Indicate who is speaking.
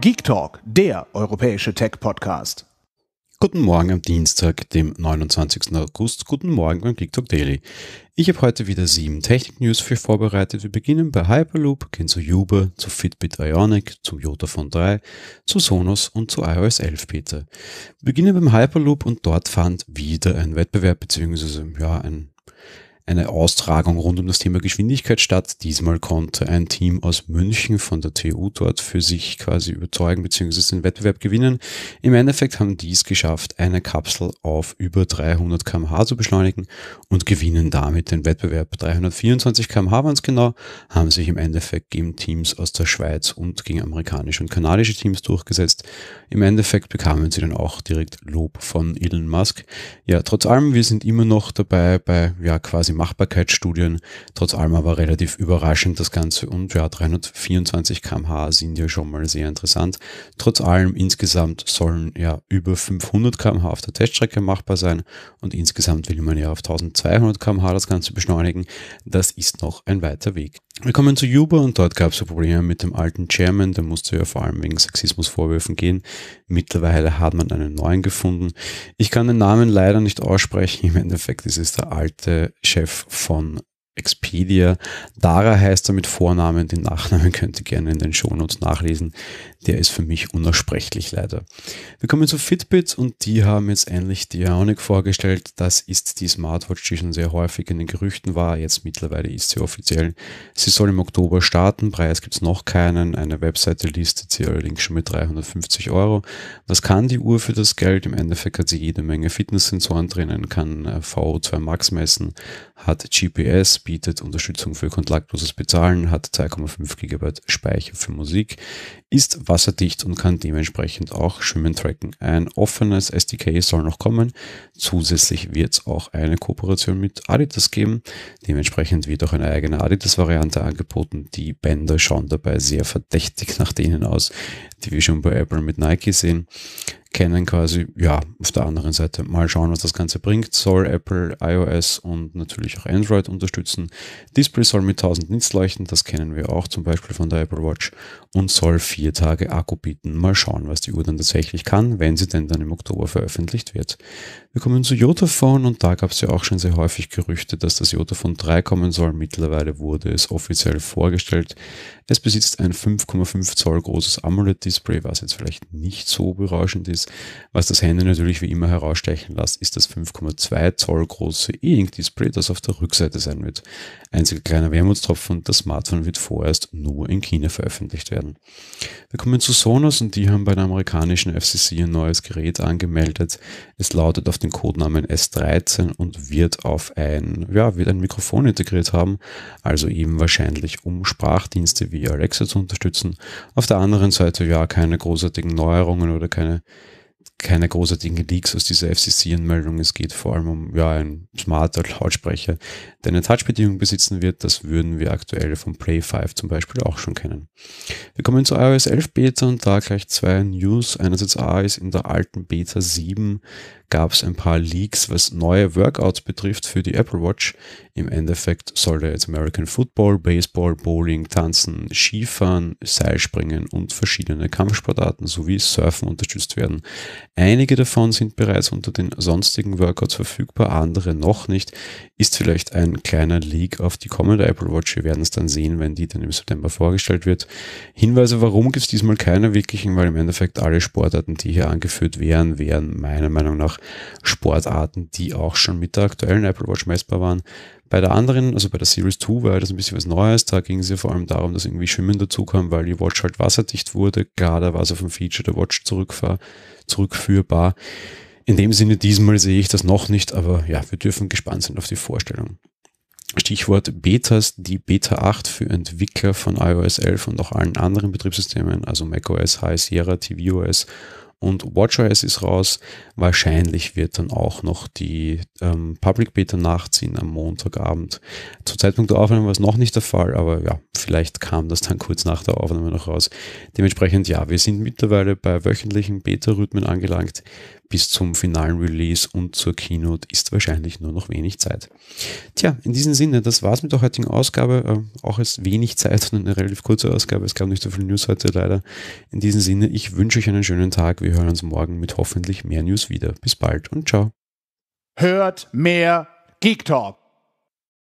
Speaker 1: Geek Talk, der europäische Tech-Podcast. Guten Morgen am Dienstag, dem 29. August. Guten Morgen beim Geek Talk Daily. Ich habe heute wieder sieben Technik-News für vorbereitet. Wir beginnen bei Hyperloop, gehen zu Uber, zu Fitbit Ionic, zu Jota von 3, zu Sonos und zu iOS 11 Peter. Wir beginnen beim Hyperloop und dort fand wieder ein Wettbewerb bzw. ja ein eine Austragung rund um das Thema Geschwindigkeit statt. Diesmal konnte ein Team aus München von der TU dort für sich quasi überzeugen bzw. den Wettbewerb gewinnen. Im Endeffekt haben die es geschafft, eine Kapsel auf über 300 km/h zu beschleunigen und gewinnen damit den Wettbewerb. 324 km/h waren es genau, haben sich im Endeffekt gegen Teams aus der Schweiz und gegen amerikanische und kanadische Teams durchgesetzt. Im Endeffekt bekamen sie dann auch direkt Lob von Elon Musk. Ja, trotz allem, wir sind immer noch dabei bei ja quasi Machbarkeitsstudien. Trotz allem aber relativ überraschend das Ganze und ja, 324 km/h sind ja schon mal sehr interessant. Trotz allem insgesamt sollen ja über 500 km/h auf der Teststrecke machbar sein und insgesamt will man ja auf 1200 km/h das Ganze beschleunigen. Das ist noch ein weiter Weg. Wir kommen zu Juba und dort gab es ja Probleme mit dem alten Chairman, der musste ja vor allem wegen Sexismusvorwürfen gehen. Mittlerweile hat man einen neuen gefunden. Ich kann den Namen leider nicht aussprechen, im Endeffekt ist es der alte Chef von Expedia. Dara heißt er mit Vornamen, den Nachnamen könnt ihr gerne in den Shownotes nachlesen. Der ist für mich unaussprechlich leider. Wir kommen zu Fitbit und die haben jetzt endlich die Ionic vorgestellt. Das ist die Smartwatch, die schon sehr häufig in den Gerüchten war. Jetzt mittlerweile ist sie offiziell. Sie soll im Oktober starten. Preis gibt es noch keinen. Eine Webseite listet sie allerdings schon mit 350 Euro. Was kann die Uhr für das Geld? Im Endeffekt hat sie jede Menge Fitnesssensoren drinnen, kann äh, VO2 Max messen, hat GPS, bietet Unterstützung für kontaktloses Bezahlen, hat 2,5 GB Speicher für Musik, ist wasserdicht und kann dementsprechend auch Schwimmen tracken. Ein offenes SDK soll noch kommen. Zusätzlich wird es auch eine Kooperation mit Adidas geben. Dementsprechend wird auch eine eigene Adidas-Variante angeboten. Die Bänder schauen dabei sehr verdächtig nach denen aus, die wir schon bei Apple mit Nike sehen kennen quasi, ja, auf der anderen Seite mal schauen, was das Ganze bringt. Soll Apple iOS und natürlich auch Android unterstützen. Display soll mit 1000 Nits leuchten, das kennen wir auch zum Beispiel von der Apple Watch und soll vier Tage Akku bieten. Mal schauen, was die Uhr dann tatsächlich kann, wenn sie denn dann im Oktober veröffentlicht wird. Wir kommen zu Jotaphone und da gab es ja auch schon sehr häufig Gerüchte, dass das Jotaphone 3 kommen soll. Mittlerweile wurde es offiziell vorgestellt. Es besitzt ein 5,5 Zoll großes AMOLED-Display, was jetzt vielleicht nicht so berauschend ist was das Handy natürlich wie immer herausstechen lässt, ist das 5,2 Zoll große E-Ink-Display, das auf der Rückseite sein wird. Einziger kleiner Wermutstropfen, das Smartphone wird vorerst nur in China veröffentlicht werden. Wir kommen zu Sonos und die haben bei der amerikanischen FCC ein neues Gerät angemeldet. Es lautet auf den Codenamen S13 und wird auf ein, ja, wird ein Mikrofon integriert haben, also eben wahrscheinlich um Sprachdienste wie Alexa zu unterstützen. Auf der anderen Seite ja keine großartigen Neuerungen oder keine keine großartigen Leaks aus dieser FCC-Anmeldung. Es geht vor allem um ja, einen smarter Lautsprecher, der eine Touch-Bedienung besitzen wird. Das würden wir aktuell vom Play 5 zum Beispiel auch schon kennen. Wir kommen zu iOS 11 Beta und da gleich zwei News. Einerseits A ist in der alten Beta 7 gab es ein paar Leaks, was neue Workouts betrifft für die Apple Watch. Im Endeffekt soll da jetzt American Football, Baseball, Bowling, Tanzen, Skifahren, Seilspringen und verschiedene Kampfsportarten sowie Surfen unterstützt werden. Einige davon sind bereits unter den sonstigen Workouts verfügbar, andere noch nicht. Ist vielleicht ein kleiner Leak auf die kommende Apple Watch. Wir werden es dann sehen, wenn die dann im September vorgestellt wird. Hinweise, warum gibt es diesmal keine wirklichen, weil im Endeffekt alle Sportarten, die hier angeführt werden, wären meiner Meinung nach Sportarten, die auch schon mit der aktuellen Apple Watch messbar waren. Bei der anderen, also bei der Series 2, war das ein bisschen was Neues. Da ging es ja vor allem darum, dass irgendwie Schwimmen dazukam, weil die Watch halt wasserdicht wurde. Gerade war es auf dem Feature der Watch zurückführbar. In dem Sinne, diesmal sehe ich das noch nicht, aber ja, wir dürfen gespannt sein auf die Vorstellung. Stichwort Betas, die Beta 8 für Entwickler von iOS 11 und auch allen anderen Betriebssystemen, also macOS, High Sierra, tvOS und WatchOS ist raus. Wahrscheinlich wird dann auch noch die ähm, Public Beta nachziehen am Montagabend. Zum Zeitpunkt der Aufnahme war es noch nicht der Fall, aber ja, vielleicht kam das dann kurz nach der Aufnahme noch raus. Dementsprechend, ja, wir sind mittlerweile bei wöchentlichen Beta-Rhythmen angelangt. Bis zum finalen Release und zur Keynote ist wahrscheinlich nur noch wenig Zeit. Tja, in diesem Sinne, das war's mit der heutigen Ausgabe. Äh, auch ist wenig Zeit und eine relativ kurze Ausgabe. Es gab nicht so viel News heute leider. In diesem Sinne, ich wünsche euch einen schönen Tag. Wir wir hören uns morgen mit hoffentlich mehr News wieder. Bis bald und ciao. Hört mehr Geek Talk.